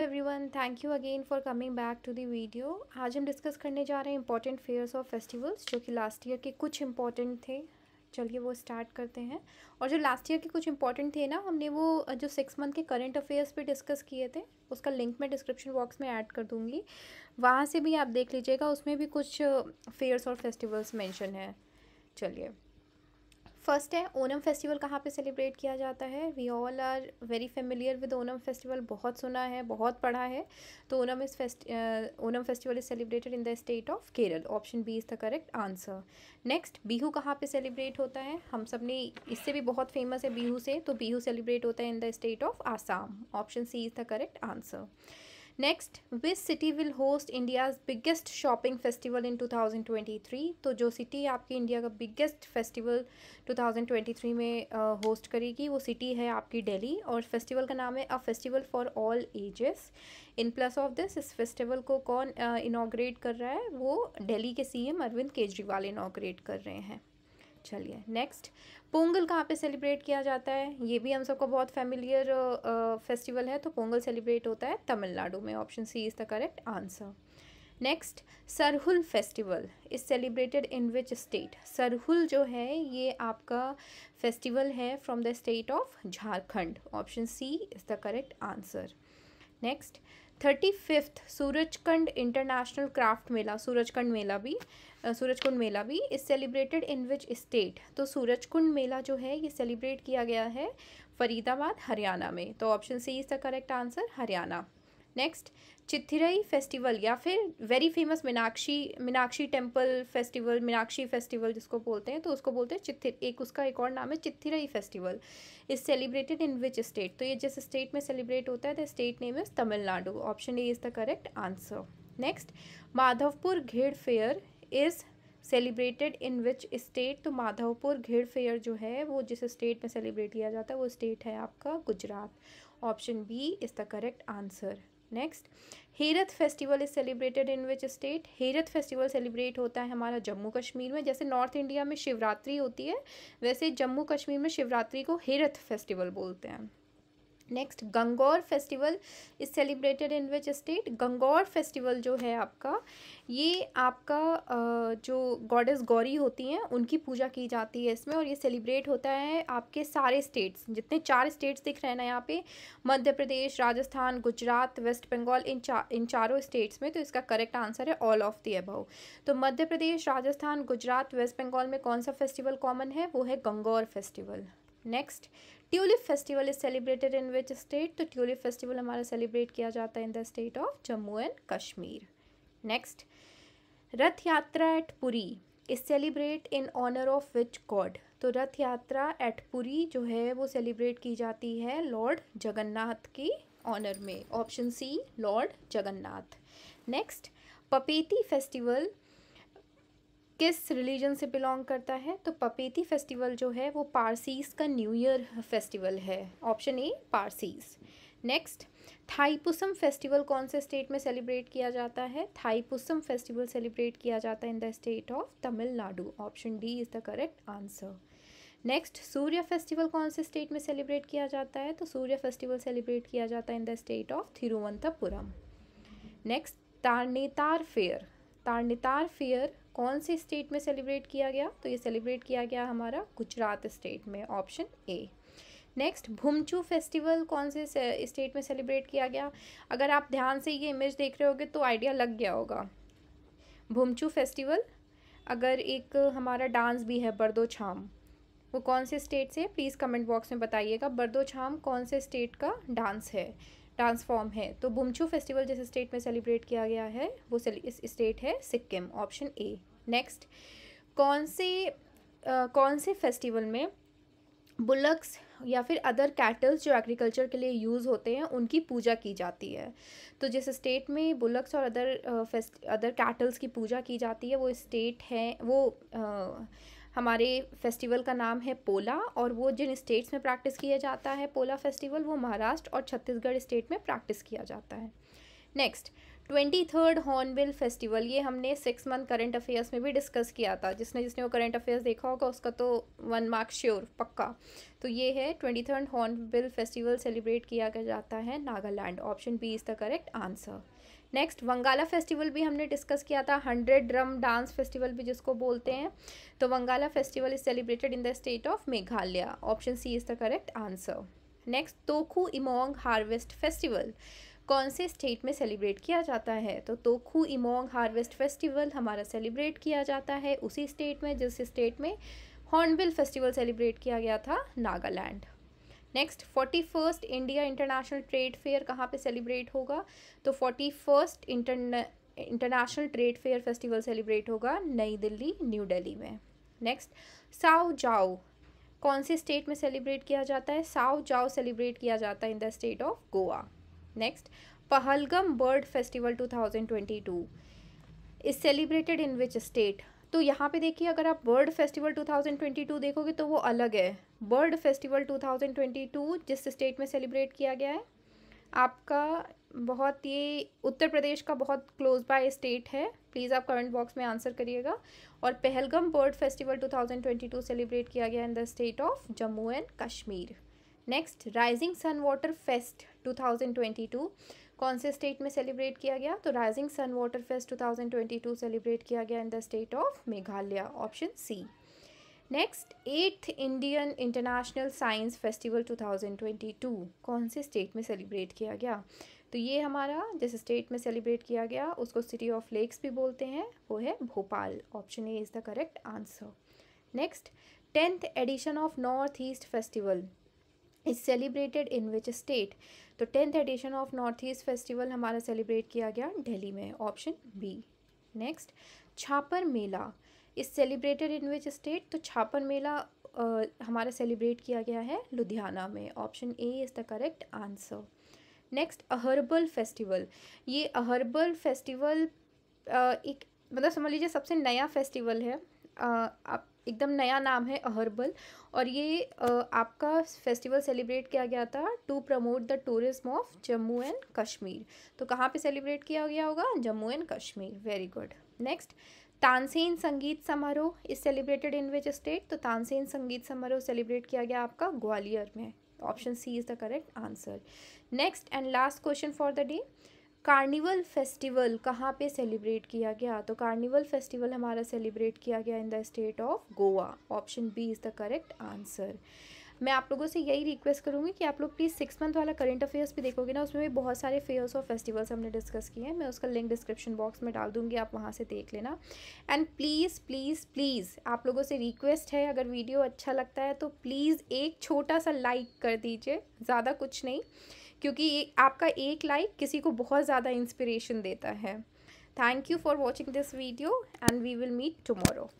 everyone thank you again for coming back to the video आज हम discuss करने जा रहे हैं इंपॉर्टेंट फेयर्स और फेस्टिवल्स जो कि लास्ट ईयर के कुछ इंपॉर्टेंट थे चलिए वो स्टार्ट करते हैं और जो लास्ट ईयर के कुछ इंपॉर्टेंट थे ना हमने वो जो सिक्स मंथ के करंट अफेयर्स पे डिस्कस किए थे उसका लिंक मैं डिस्क्रिप्शन बॉक्स में ऐड कर दूँगी वहाँ से भी आप देख लीजिएगा उसमें भी कुछ फेयर्स और फेस्टिवल्स मैंशन है चलिए फर्स्ट है ओनम फेस्टिवल कहाँ पे सेलिब्रेट किया जाता है we all are very familiar with Onam festival बहुत सुना है बहुत पढ़ा है तो Onam is fest Onam festival is celebrated in the state of Kerala option B is the correct answer next Bihu कहाँ पे सेलिब्रेट होता है हम सब ने इससे भी बहुत फेमस है बीहू से तो बीहू सेलिब्रेट होता है in the state of Assam option C is the correct answer next which city will host India's biggest shopping festival in 2023 तो जो सिटी आपकी इंडिया का बिगेस्ट फेस्टिवल 2023 में होस्ट uh, करेगी वो सिटी है आपकी दिल्ली और फेस्टिवल का नाम है a festival for all ages in plus of this इस फेस्टिवल को कौन इनाग्रेट uh, कर रहा है वो दिल्ली के सीएम अरविंद केजरीवाल इनाग्रेट कर रहे हैं चलिए नेक्स्ट पोंगल कहाँ पे सेलिब्रेट किया जाता है ये भी हम सबको बहुत फेमिलियर फेस्टिवल है तो पोंगल सेलिब्रेट होता है तमिलनाडु में option C is the correct answer next Sarhul festival is celebrated in which state Sarhul जो है ये आपका फेस्टिवल है from the state of Jharkhand option C is the correct answer next thirty fifth Surajkund international craft Mela Surajkund Mela भी सूरजकुंड मेला भी is celebrated in which state तो सूरजकुंड मेला जो है ये सेलिब्रेट किया गया है फरीदाबाद हरियाणा में तो option C is the correct answer Haryana next Chithirai festival या फिर very famous Meenakshi Meenakshi temple festival Meenakshi festival जिसको बोलते हैं तो उसको बोलते हैं चिथिर एक उसका एक और नाम है Chithirai festival is celebrated in which state तो ये जिस स्टेट में सेलिब्रेट होता है the state name is Tamil Nadu option A is the correct answer next Madhavpur Ghed fair is celebrated in which state तो माधवपुर घेड़ फेयर जो है वो जिस स्टेट में सेलिब्रेट किया जाता है वो स्टेट है आपका Gujarat option B is the correct answer next Herath festival is celebrated in which state Herath festival celebrate होता है हमारा जम्मू कश्मीर में जैसे नॉर्थ इंडिया में शिवरात्रि होती है वैसे जम्मू कश्मीर में शिवरात्रि को हेरथ फेस्टिवल बोलते हैं next Gangaur festival is celebrated in which state Gangaur festival जो है आपका ये आपका जो गॉडेस गौरी होती हैं उनकी पूजा की जाती है इसमें और ये सेलिब्रेट होता है आपके सारे स्टेट्स जितने चार स्टेट्स दिख रहे हैं ना यहाँ पे मध्य प्रदेश राजस्थान गुजरात वेस्ट बंगाल इन चार इन चारों स्टेट्स में तो इसका करेक्ट आंसर है ऑल ऑफ दी अबव तो मध्य प्रदेश राजस्थान गुजरात वेस्ट बंगाल में कौन सा फेस्टिवल कॉमन है वो है Gangaur festival next tulip festival is celebrated in which state तो ट्यूलिप फेस्टिवल हमारा सेलिब्रेट किया जाता है in the state of Jammu and Kashmir next Rath Yatra at Puri is celebrate in honour of which god तो रथ यात्रा एट पुरी जो है वो सेलिब्रेट की जाती है लॉर्ड जगन्नाथ की ऑनर में option C lord Jagannath next Papeti festival किस रिलीजन से बिलोंग करता है तो पपेती फेस्टिवल जो है वो पारसीस का न्यू ईयर फेस्टिवल है option A Parsis next Thaipusam festival कौन से स्टेट में सेलिब्रेट किया जाता है थाईपुसम फेस्टिवल सेलिब्रेट किया जाता है in the state of Tamil Nadu option D is the correct answer next Surya festival कौन से स्टेट में सेलिब्रेट किया जाता है तो सूर्य फेस्टिवल सेलिब्रेट किया जाता है in the state of Thiruvananthapuram next Tarnetar fair Tarnetar fair कौन सी स्टेट में सेलिब्रेट किया गया तो ये सेलिब्रेट किया गया हमारा गुजरात स्टेट में option A next Bhumchu festival कौन से स्टेट में सेलिब्रेट किया गया अगर आप ध्यान से ये इमेज देख रहे होगे तो आइडिया लग गया होगा भूमचू फेस्टिवल अगर एक हमारा डांस भी है बर्दो छाम वो कौन से स्टेट से प्लीज़ कमेंट बॉक्स में बताइएगा बर्दो छाम कौन से स्टेट का डांस है डांस फॉर्म है तो बुमचू फेस्टिवल जिस स्टेट में सेलिब्रेट किया गया है वो इस स्टेट है सिक्किम ऑप्शन ए नेक्स्ट कौन से आ, कौन से फेस्टिवल में बुलक्स या फिर अदर कैटल्स जो एग्रीकल्चर के लिए यूज़ होते हैं उनकी पूजा की जाती है तो जिस स्टेट में बुलक्स और अदर फेस्ट अदर कैटल्स की पूजा की जाती है वो स्टेट है वो हमारे फेस्टिवल का नाम है पोला और वो जिन स्टेट्स में प्रैक्टिस किया जाता है पोला फेस्टिवल वो महाराष्ट्र और छत्तीसगढ़ स्टेट में प्रैक्टिस किया जाता है next twenty third hornbill festival ये हमने सिक्स मंथ करंट अफेयर्स में भी डिस्कस किया था जिसने जिसने वो करंट अफेयर्स देखा होगा उसका तो वन मार्क श्योर पक्का तो ये है twenty third hornbill festival celebrate किया जाता है Nagaland option B is the correct answer next Wangala festival भी हमने डिस्कस किया था हंड्रेड ड्रम डांस फेस्टिवल भी जिसको बोलते हैं तो Wangala festival is celebrated in the state of Meghalaya option C is the correct answer next Tokhu Emong harvest festival कौन से स्टेट में सेलिब्रेट किया जाता है तो तोखू इमोंग हार्वेस्ट फेस्टिवल हमारा सेलिब्रेट किया जाता है उसी स्टेट में जिस स्टेट में हॉर्नबिल फेस्टिवल सेलिब्रेट किया गया था Nagaland next forty first India international trade fair कहाँ पे सेलिब्रेट होगा तो forty first international trade fair festival celebrate होगा नई दिल्ली न्यू दिल्ली में नेक्स्ट साओ जाओ कौन से स्टेट में सेलिब्रेट किया जाता है साओ जाओ सेलिब्रेट किया जाता है in the state of Goa next Pahalgam bird festival two thousand twenty two is celebrated in which state तो यहाँ पे देखिए अगर आप बर्ड फेस्टिवल 2022 देखोगे तो वो अलग है बर्ड फेस्टिवल 2022 जिस स्टेट में सेलिब्रेट किया गया है आपका बहुत ये उत्तर प्रदेश का बहुत क्लोज बाय स्टेट है प्लीज़ आप कमेंट बॉक्स में आंसर करिएगा और पहलगम बर्ड फेस्टिवल 2022 सेलिब्रेट किया गया in the state of Jammu and Kashmir next rising sun water fest two कौन से स्टेट में सेलिब्रेट किया गया तो rising sun water fest 2022 celebrate किया गया in the state of Meghalaya option C next eighth Indian international science festival 2022 कौन से स्टेट में सेलिब्रेट किया गया तो ये हमारा जिस स्टेट में सेलिब्रेट किया गया उसको सिटी ऑफ लेक्स भी बोलते हैं वो है Bhopal option A is the correct answer next tenth edition of north east festival is celebrated in which state तो tenth edition of north east festival हमारा सेलिब्रेट किया गया दिल्ली में option B next Chhapar Mela is celebrated in which state तो छापर मेला आ, हमारा celebrate किया गया है लुधियाना में option A is the correct answer next Aharbal festival ये अहर्बल फेस्टिवल एक मतलब समझ लीजिए सबसे नया फेस्टिवल है आप एकदम नया नाम है अहरबल और ये आपका फेस्टिवल सेलिब्रेट किया गया था to promote the tourism of Jammu and Kashmir तो कहाँ पे सेलिब्रेट किया गया होगा Jammu and Kashmir very good next Tansen Sangeet Samaroh is celebrated in which state तो तानसेन संगीत समारोह सेलिब्रेट किया गया आपका ग्वालियर में option C is the correct answer next and last question for the day carnival festival कहाँ पे सेलिब्रेट किया गया तो कार्निवल फेस्टिवल हमारा सेलिब्रेट किया गया in the state of Goa option B is the correct answer मैं आप लोगों से यही रिक्वेस्ट करूँगी कि आप लोग प्लीज़ सिक्स मंथ वाला करंट अफेयर्स भी देखोगे ना उसमें भी बहुत सारे फेयर्स और फेस्टिवल्स हमने डिस्कस किए हैं मैं उसका लिंक डिस्क्रिप्शन बॉक्स में डाल दूँगी आप वहाँ से देख लेना एंड प्लीज़ प्लीज़ प्लीज़ आप लोगों से रिक्वेस्ट है अगर वीडियो अच्छा लगता है तो प्लीज़ एक छोटा सा लाइक कर दीजिए ज़्यादा कुछ नहीं क्योंकि आपका एक लाइक किसी को बहुत ज़्यादा इंस्पिरेशन देता है thank you for watching this video and we will meet tomorrow